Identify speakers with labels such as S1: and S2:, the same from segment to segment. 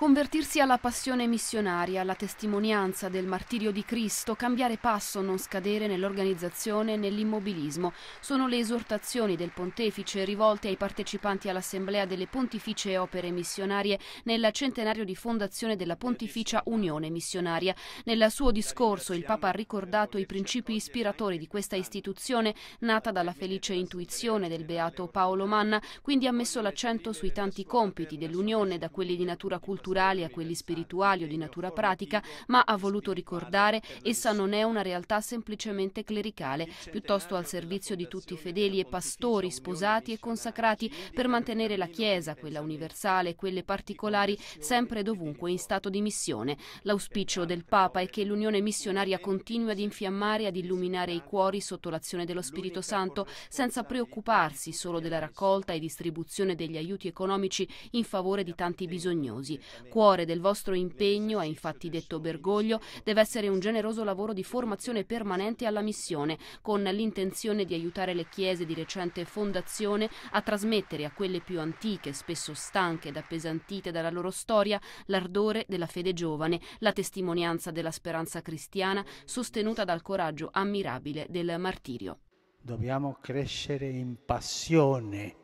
S1: Convertirsi alla passione missionaria, alla testimonianza del martirio di Cristo, cambiare passo, non scadere nell'organizzazione e nell'immobilismo, sono le esortazioni del pontefice rivolte ai partecipanti all'Assemblea delle Pontificie Opere Missionarie nel centenario di fondazione della Pontificia Unione Missionaria. Nel suo discorso il Papa ha ricordato i principi ispiratori di questa istituzione, nata dalla felice intuizione del beato Paolo Manna, quindi ha messo l'accento sui tanti compiti dell'Unione, da quelli di natura culturale culturali a quelli spirituali o di natura pratica, ma ha voluto ricordare essa non è una realtà semplicemente clericale, piuttosto al servizio di tutti i fedeli e pastori sposati e consacrati per mantenere la Chiesa, quella universale e quelle particolari, sempre e dovunque in stato di missione. L'auspicio del Papa è che l'unione missionaria continui ad infiammare e ad illuminare i cuori sotto l'azione dello Spirito Santo, senza preoccuparsi solo della raccolta e distribuzione degli aiuti economici in favore di tanti bisognosi. Cuore del vostro impegno, ha infatti detto Bergoglio, deve essere un generoso lavoro di formazione permanente alla missione, con l'intenzione di aiutare le chiese di recente fondazione a trasmettere a quelle più antiche, spesso stanche ed appesantite dalla loro storia, l'ardore della fede giovane, la testimonianza della speranza cristiana sostenuta dal coraggio ammirabile del martirio.
S2: Dobbiamo crescere in passione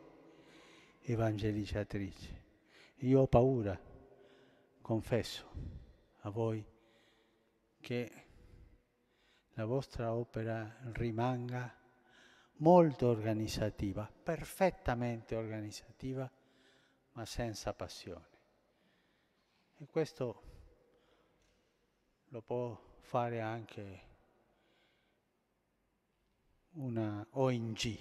S2: evangelizzatrice. Io ho paura confesso a voi che la vostra opera rimanga molto organizzativa, perfettamente organizzativa, ma senza passione. E questo lo può fare anche una ONG.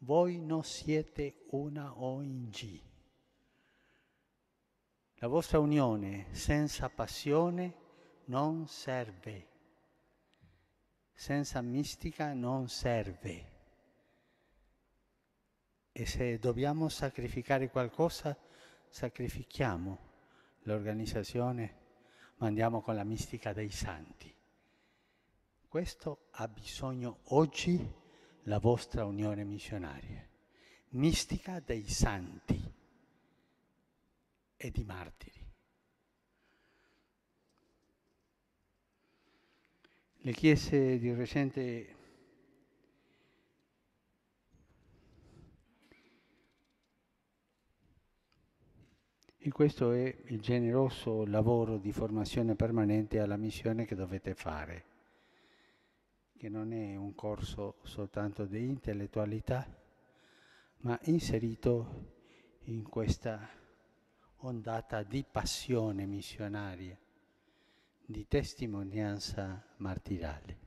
S2: Voi non siete una ONG. La vostra unione senza passione non serve, senza mistica non serve. E se dobbiamo sacrificare qualcosa, sacrifichiamo l'organizzazione, ma andiamo con la mistica dei santi. Questo ha bisogno oggi la vostra unione missionaria, mistica dei santi e di martiri. Le chiese di recente E questo è il generoso lavoro di formazione permanente alla missione che dovete fare, che non è un corso soltanto di intellettualità, ma inserito in questa ondata di passione missionaria, di testimonianza martirale.